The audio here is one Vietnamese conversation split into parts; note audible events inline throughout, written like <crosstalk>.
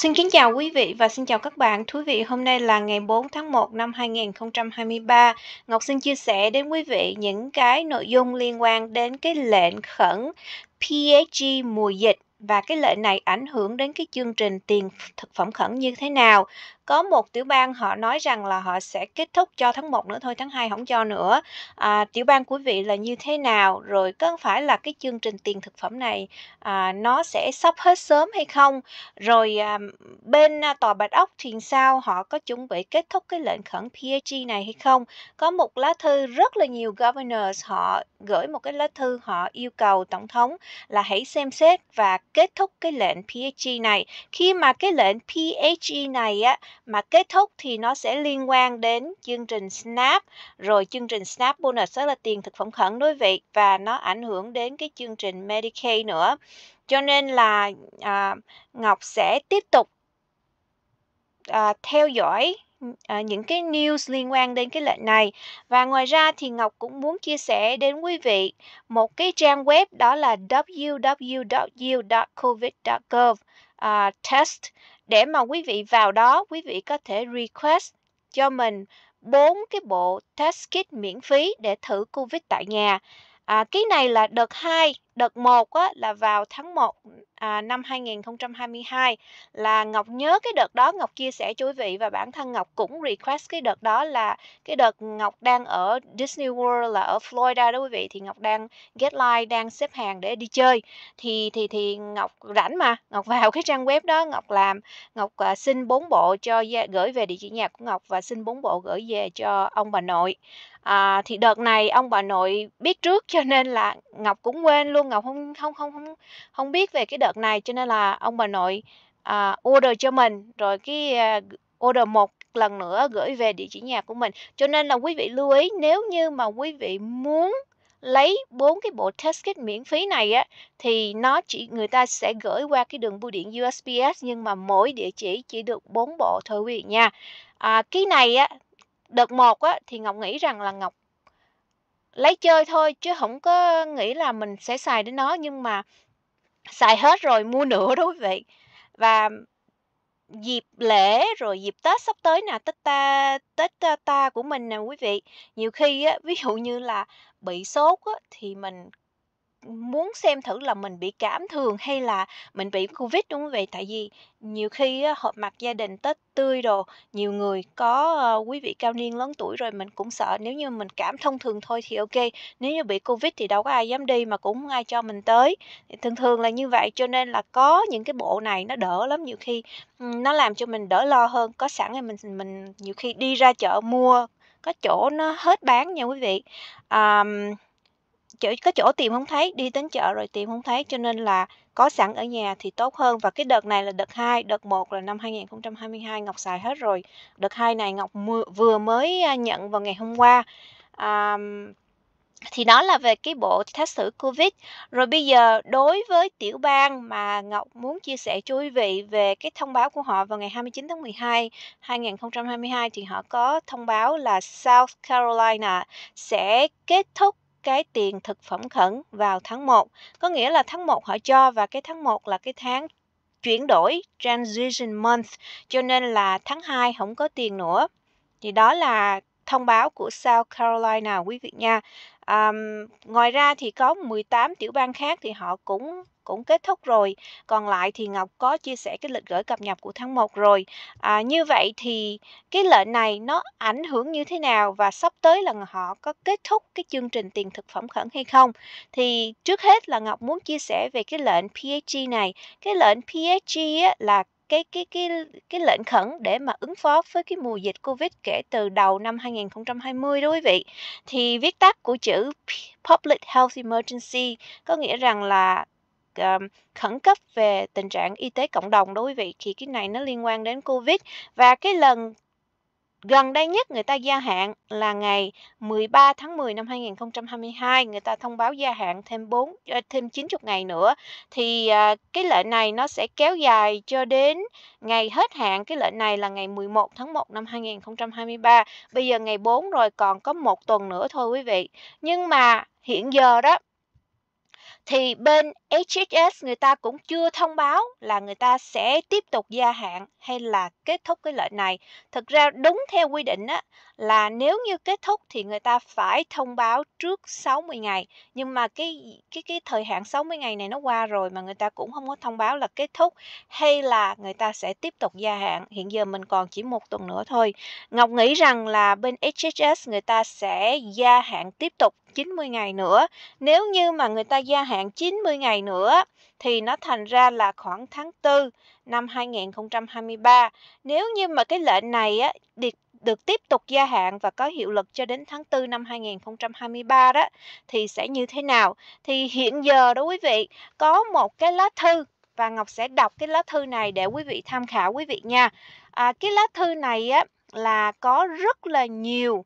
Xin kính chào quý vị và xin chào các bạn. Thú vị, hôm nay là ngày 4 tháng 1 năm 2023. Ngọc xin chia sẻ đến quý vị những cái nội dung liên quan đến cái lệnh khẩn PSG mùa dịch và cái lệnh này ảnh hưởng đến cái chương trình tiền thực phẩm khẩn như thế nào có một tiểu bang họ nói rằng là họ sẽ kết thúc cho tháng 1 nữa thôi tháng 2 không cho nữa à, tiểu bang quý vị là như thế nào rồi có phải là cái chương trình tiền thực phẩm này à, nó sẽ sắp hết sớm hay không rồi à, bên à, tòa bạch ốc thì sao họ có chuẩn bị kết thúc cái lệnh khẩn PHG này hay không có một lá thư rất là nhiều governors họ gửi một cái lá thư họ yêu cầu tổng thống là hãy xem xét và kết thúc cái lệnh PHG này khi mà cái lệnh PHG này á mà kết thúc thì nó sẽ liên quan đến chương trình SNAP rồi chương trình SNAP bonus đó là tiền thực phẩm khẩn đối vị và nó ảnh hưởng đến cái chương trình Medicaid nữa cho nên là à, Ngọc sẽ tiếp tục à, theo dõi à, những cái news liên quan đến cái lệnh này và ngoài ra thì Ngọc cũng muốn chia sẻ đến quý vị một cái trang web đó là www.covid.gov uh, à, test để mà quý vị vào đó quý vị có thể request cho mình bốn cái bộ test kit miễn phí để thử covid tại nhà à, cái này là đợt 2 Đợt 1 á, là vào tháng 1 à, năm 2022 là Ngọc nhớ cái đợt đó Ngọc chia sẻ quý vị và bản thân Ngọc cũng request cái đợt đó là cái đợt Ngọc đang ở Disney World là ở Florida đó quý vị thì Ngọc đang get line đang xếp hàng để đi chơi thì thì thì Ngọc rảnh mà Ngọc vào cái trang web đó Ngọc làm Ngọc à, xin bốn bộ cho gửi về địa chỉ nhà của Ngọc và xin bốn bộ gửi về cho ông bà nội à, thì đợt này ông bà nội biết trước cho nên là Ngọc cũng quên luôn Châu Ngọc không không không không không biết về cái đợt này cho nên là ông bà nội uh, order cho mình rồi cái uh, order một lần nữa gửi về địa chỉ nhà của mình cho nên là quý vị lưu ý nếu như mà quý vị muốn lấy bốn cái bộ test kit miễn phí này á thì nó chỉ người ta sẽ gửi qua cái đường bưu điện USPS nhưng mà mỗi địa chỉ chỉ được bốn bộ thôi quý vị nha à, cái này á đợt một á thì ngọc nghĩ rằng là ngọc lấy chơi thôi chứ không có nghĩ là mình sẽ xài đến nó nhưng mà xài hết rồi mua <laughs> nữa đó quý vị và dịp lễ rồi dịp Tết sắp tới nè Tết ta Tết ta, ta của mình nè quý vị nhiều khi á, ví dụ như là bị sốt á, thì mình muốn xem thử là mình bị cảm thường hay là mình bị covid đúng không vậy tại vì nhiều khi họp mặt gia đình tết tươi đồ nhiều người có ờ, quý vị cao niên lớn tuổi rồi mình cũng sợ nếu như mình cảm thông thường thôi thì ok nếu như bị covid thì đâu có ai dám đi mà cũng không ai cho mình tới thường thường là như vậy cho nên là có những cái bộ này nó đỡ lắm nhiều khi nó làm cho mình đỡ lo hơn có sẵn thì mình mình nhiều khi đi ra chợ mua có chỗ nó hết bán nha quý vị um, chỗ có chỗ tìm không thấy đi đến chợ rồi tìm không thấy cho nên là có sẵn ở nhà thì tốt hơn và cái đợt này là đợt 2, đợt 1 là năm 2022 Ngọc xài hết rồi. Đợt 2 này Ngọc vừa mới à, nhận vào ngày hôm qua. À, thì đó là về cái bộ thách xử Covid. Rồi bây giờ đối với tiểu bang mà Ngọc muốn chia sẻ cho quý vị về cái thông báo của họ vào ngày 29 tháng 12 2022 thì họ có thông báo là South Carolina sẽ kết thúc cái tiền thực phẩm khẩn vào tháng 1. Có nghĩa là tháng 1 họ cho và cái tháng 1 là cái tháng chuyển đổi transition month cho nên là tháng 2 không có tiền nữa. Thì đó là thông báo của South Carolina quý vị nha. Um, ngoài ra thì có 18 tiểu bang khác thì họ cũng cũng kết thúc rồi. Còn lại thì Ngọc có chia sẻ cái lịch gửi cập nhật của tháng 1 rồi. À, như vậy thì cái lệnh này nó ảnh hưởng như thế nào và sắp tới là họ có kết thúc cái chương trình tiền thực phẩm khẩn hay không? Thì trước hết là Ngọc muốn chia sẻ về cái lệnh PHG này. Cái lệnh PHG á, là cái cái cái cái lệnh khẩn để mà ứng phó với cái mùa dịch Covid kể từ đầu năm 2020 đó quý vị. Thì viết tắt của chữ Public Health Emergency có nghĩa rằng là um, khẩn cấp về tình trạng y tế cộng đồng đối với vị thì cái này nó liên quan đến covid và cái lần gần đây nhất người ta gia hạn là ngày 13 tháng 10 năm 2022 người ta thông báo gia hạn thêm 4 ờ, thêm 90 ngày nữa thì ờ, cái lệnh này nó sẽ kéo dài cho đến ngày hết hạn cái lệnh này là ngày 11 tháng 1 năm 2023 bây giờ ngày 4 rồi còn có một tuần nữa thôi quý vị nhưng mà hiện giờ đó thì bên HHS người ta cũng chưa thông báo là người ta sẽ tiếp tục gia hạn hay là kết thúc cái lệnh này. Thực ra đúng theo quy định á, là nếu như kết thúc thì người ta phải thông báo trước 60 ngày nhưng mà cái cái cái thời hạn 60 ngày này nó qua rồi mà người ta cũng không có thông báo là kết thúc hay là người ta sẽ tiếp tục gia hạn hiện giờ mình còn chỉ một tuần nữa thôi Ngọc nghĩ rằng là bên HHS người ta sẽ gia hạn tiếp tục 90 ngày nữa nếu như mà người ta gia hạn 90 ngày nữa thì nó thành ra là khoảng tháng 4 năm 2023 nếu như mà cái lệnh này á được tiếp tục gia hạn và có hiệu lực cho đến tháng 4 năm 2023 đó thì sẽ như thế nào? Thì hiện giờ đó quý vị có một cái lá thư và Ngọc sẽ đọc cái lá thư này để quý vị tham khảo quý vị nha. À, cái lá thư này á là có rất là nhiều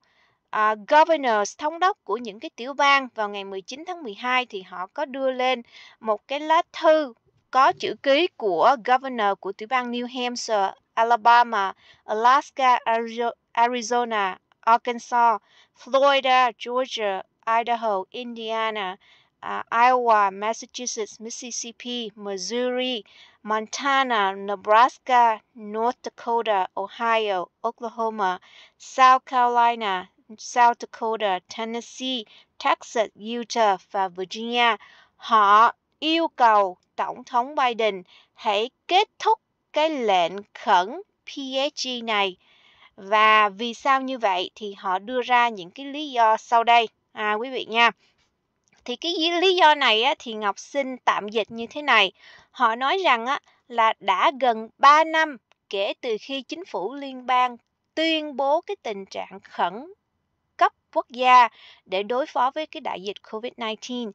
à, governors thống đốc của những cái tiểu bang vào ngày 19 tháng 12 thì họ có đưa lên một cái lá thư có chữ ký của governor của tiểu bang New Hampshire Alabama, Alaska, Arizona, Arkansas, Florida, Georgia, Idaho, Indiana, uh, Iowa, Massachusetts, Mississippi, Missouri, Montana, Nebraska, North Dakota, Ohio, Oklahoma, South Carolina, South Dakota, Tennessee, Texas, Utah và Virginia. Họ yêu cầu Tổng thống Biden hãy kết thúc cái lệnh khẩn PSG này. Và vì sao như vậy thì họ đưa ra những cái lý do sau đây à, quý vị nha. Thì cái lý do này á, thì Ngọc xin tạm dịch như thế này. Họ nói rằng á, là đã gần 3 năm kể từ khi chính phủ liên bang tuyên bố cái tình trạng khẩn cấp quốc gia để đối phó với cái đại dịch COVID-19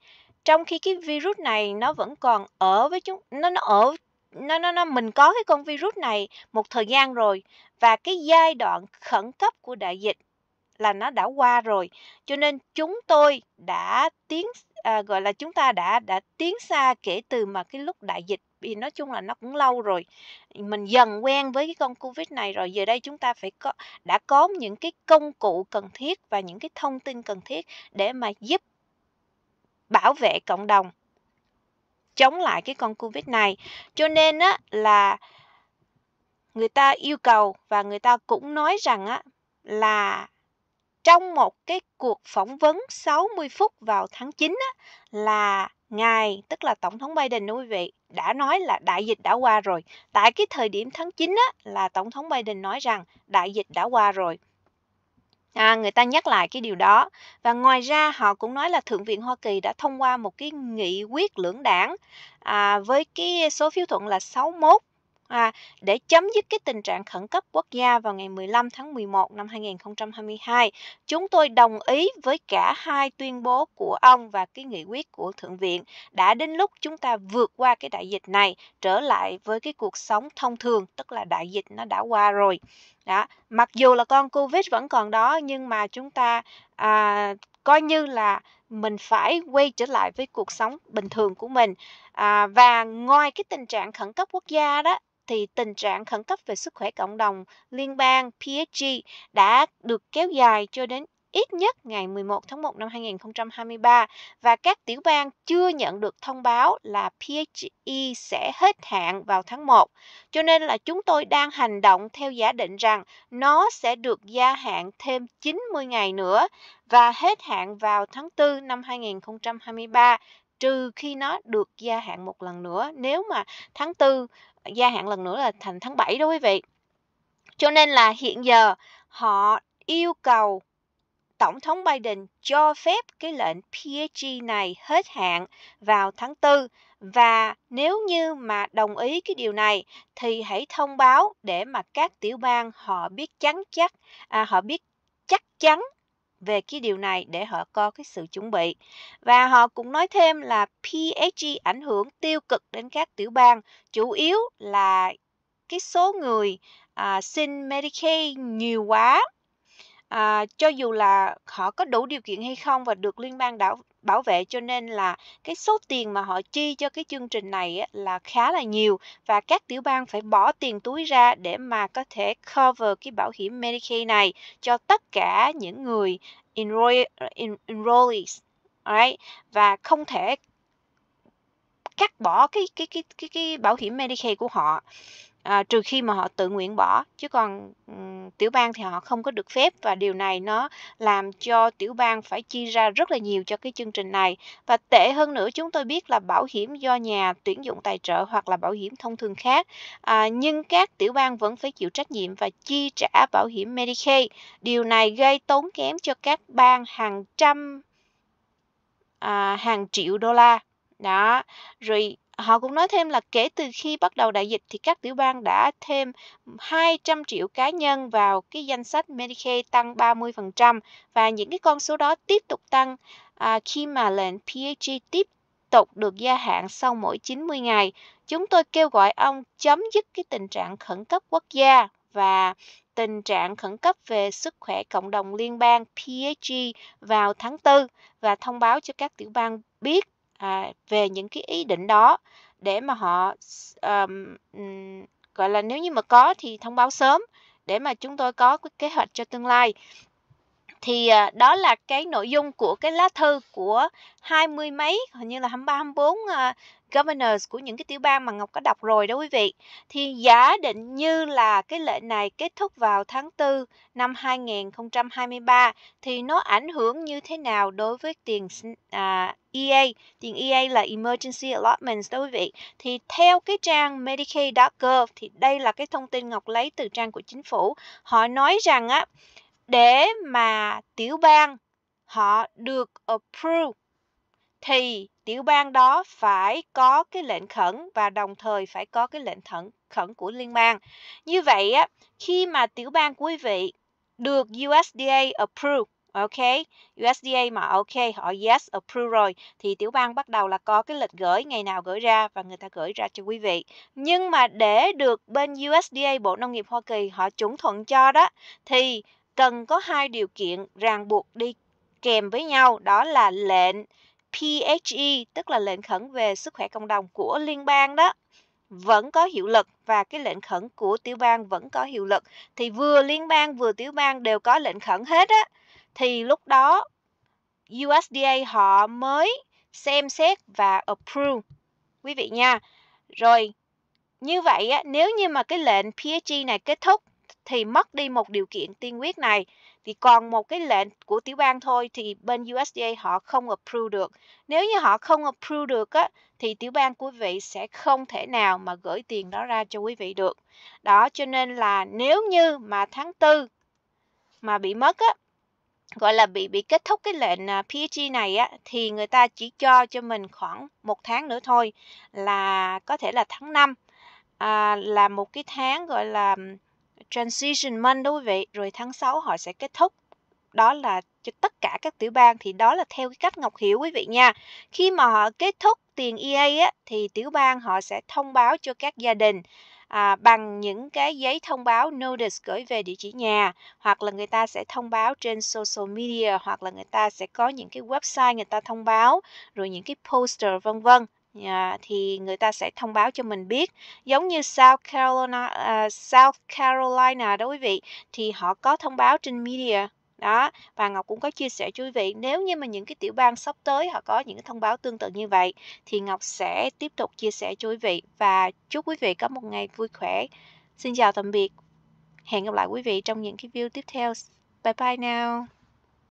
trong khi cái virus này nó vẫn còn ở với chúng nó nó ở nó nó nó mình có cái con virus này một thời gian rồi và cái giai đoạn khẩn cấp của đại dịch là nó đã qua rồi cho nên chúng tôi đã tiến à, gọi là chúng ta đã đã tiến xa kể từ mà cái lúc đại dịch vì nói chung là nó cũng lâu rồi mình dần quen với cái con covid này rồi giờ đây chúng ta phải có đã có những cái công cụ cần thiết và những cái thông tin cần thiết để mà giúp bảo vệ cộng đồng chống lại cái con covid này cho nên á là người ta yêu cầu và người ta cũng nói rằng á là trong một cái cuộc phỏng vấn 60 phút vào tháng 9 á, là ngài tức là tổng thống Biden đó quý vị đã nói là đại dịch đã qua rồi. Tại cái thời điểm tháng 9 á là tổng thống Biden nói rằng đại dịch đã qua rồi. À, người ta nhắc lại cái điều đó và ngoài ra họ cũng nói là thượng viện Hoa Kỳ đã thông qua một cái nghị quyết lưỡng đảng à, với cái số phiếu thuận là 61 à, để chấm dứt cái tình trạng khẩn cấp quốc gia vào ngày 15 tháng 11 năm 2022. Chúng tôi đồng ý với cả hai tuyên bố của ông và cái nghị quyết của Thượng viện. Đã đến lúc chúng ta vượt qua cái đại dịch này, trở lại với cái cuộc sống thông thường, tức là đại dịch nó đã qua rồi. Đó. Mặc dù là con Covid vẫn còn đó, nhưng mà chúng ta à, coi như là mình phải quay trở lại với cuộc sống bình thường của mình à, và ngoài cái tình trạng khẩn cấp quốc gia đó thì tình trạng khẩn cấp về sức khỏe cộng đồng liên bang PSG đã được kéo dài cho đến ít nhất ngày 11 tháng 1 năm 2023 và các tiểu bang chưa nhận được thông báo là PHE sẽ hết hạn vào tháng 1. Cho nên là chúng tôi đang hành động theo giả định rằng nó sẽ được gia hạn thêm 90 ngày nữa và hết hạn vào tháng 4 năm 2023 trừ khi nó được gia hạn một lần nữa nếu mà tháng 4 gia hạn lần nữa là thành tháng 7 đó quý vị. Cho nên là hiện giờ họ yêu cầu Tổng thống Biden cho phép cái lệnh PHG này hết hạn vào tháng 4 và nếu như mà đồng ý cái điều này thì hãy thông báo để mà các tiểu bang họ biết chắn chắc à, họ biết chắc chắn về cái điều này để họ có cái sự chuẩn bị. Và họ cũng nói thêm là PSG e ảnh hưởng tiêu cực đến các tiểu bang, chủ yếu là cái số người à, xin Medicaid nhiều quá à, cho dù là họ có đủ điều kiện hay không và được liên bang đảo, bảo vệ cho nên là cái số tiền mà họ chi cho cái chương trình này là khá là nhiều và các tiểu bang phải bỏ tiền túi ra để mà có thể cover cái bảo hiểm Medicaid này cho tất cả những người enroll, ờ, enrollees right? và không thể cắt bỏ cái cái cái cái cái bảo hiểm Medicaid của họ à, trừ khi mà họ tự nguyện bỏ chứ còn um, tiểu bang thì họ không có được phép và điều này nó làm cho tiểu bang phải chi ra rất là nhiều cho cái chương trình này và tệ hơn nữa chúng tôi biết là bảo hiểm do nhà tuyển dụng tài trợ hoặc là bảo hiểm thông thường khác à, nhưng các tiểu bang vẫn phải chịu trách nhiệm và chi trả bảo hiểm Medicaid điều này gây tốn kém cho các bang hàng trăm à, hàng triệu đô la đó rồi họ cũng nói thêm là kể từ khi bắt đầu đại dịch thì các tiểu bang đã thêm 200 triệu cá nhân vào cái danh sách Medicaid tăng 30% và những cái con số đó tiếp tục tăng à, khi mà lệnh PHG tiếp tục được gia hạn sau mỗi 90 ngày. Chúng tôi kêu gọi ông chấm dứt cái tình trạng khẩn cấp quốc gia và tình trạng khẩn cấp về sức khỏe cộng đồng liên bang PHG vào tháng 4 và thông báo cho các tiểu bang biết à, về những cái ý định đó để mà họ um, gọi là nếu như mà có thì thông báo sớm để mà chúng tôi có cái kế hoạch cho tương lai thì à, đó là cái nội dung của cái lá thư của hai mươi mấy hình như là 23 24 uh, governors của những cái tiểu bang mà Ngọc có đọc rồi đó quý vị. Thì giả định như là cái lệnh này kết thúc vào tháng 4 năm 2023 thì nó ảnh hưởng như thế nào đối với tiền uh, à, EA, tiền EA là Emergency Allotments đó quý vị. Thì theo cái trang Medicaid.gov thì đây là cái thông tin Ngọc lấy từ trang của chính phủ. Họ nói rằng á để mà tiểu bang họ được approve thì tiểu bang đó phải có cái lệnh khẩn và đồng thời phải có cái lệnh thẩn khẩn của liên bang. Như vậy á, khi mà tiểu bang quý vị được USDA approve, ok, USDA mà ok, họ yes approve rồi thì tiểu bang bắt đầu là có cái lịch gửi ngày nào gửi ra và người ta gửi ra cho quý vị. Nhưng mà để được bên USDA Bộ Nông nghiệp Hoa Kỳ họ chuẩn thuận cho đó thì cần có hai điều kiện ràng buộc đi kèm với nhau đó là lệnh PHE tức là lệnh khẩn về sức khỏe cộng đồng của liên bang đó vẫn có hiệu lực và cái lệnh khẩn của tiểu bang vẫn có hiệu lực thì vừa liên bang vừa tiểu bang đều có lệnh khẩn hết á thì lúc đó USDA họ mới xem xét và approve quý vị nha rồi như vậy á, nếu như mà cái lệnh PHE này kết thúc thì mất đi một điều kiện tiên quyết này thì còn một cái lệnh của tiểu bang thôi thì bên USDA họ không approve được. Nếu như họ không approve được á thì tiểu bang quý vị sẽ không thể nào mà gửi tiền đó ra cho quý vị được. Đó cho nên là nếu như mà tháng 4 mà bị mất á gọi là bị bị kết thúc cái lệnh à, PHG này á thì người ta chỉ cho cho mình khoảng một tháng nữa thôi là có thể là tháng 5 à, là một cái tháng gọi là Transition Month đối quý vị, rồi tháng 6 họ sẽ kết thúc. Đó là cho tất cả các tiểu bang thì đó là theo cái cách Ngọc hiểu quý vị nha. Khi mà họ kết thúc tiền EA á, thì tiểu bang họ sẽ thông báo cho các gia đình à, bằng những cái giấy thông báo notice gửi về địa chỉ nhà hoặc là người ta sẽ thông báo trên social media hoặc là người ta sẽ có những cái website người ta thông báo rồi những cái poster vân vân Dạ, thì người ta sẽ thông báo cho mình biết giống như South Carolina uh, South Carolina đó quý vị thì họ có thông báo trên media đó và ngọc cũng có chia sẻ cho quý vị nếu như mà những cái tiểu bang sắp tới họ có những thông báo tương tự như vậy thì ngọc sẽ tiếp tục chia sẻ cho quý vị và chúc quý vị có một ngày vui khỏe xin chào tạm biệt hẹn gặp lại quý vị trong những cái video tiếp theo bye bye now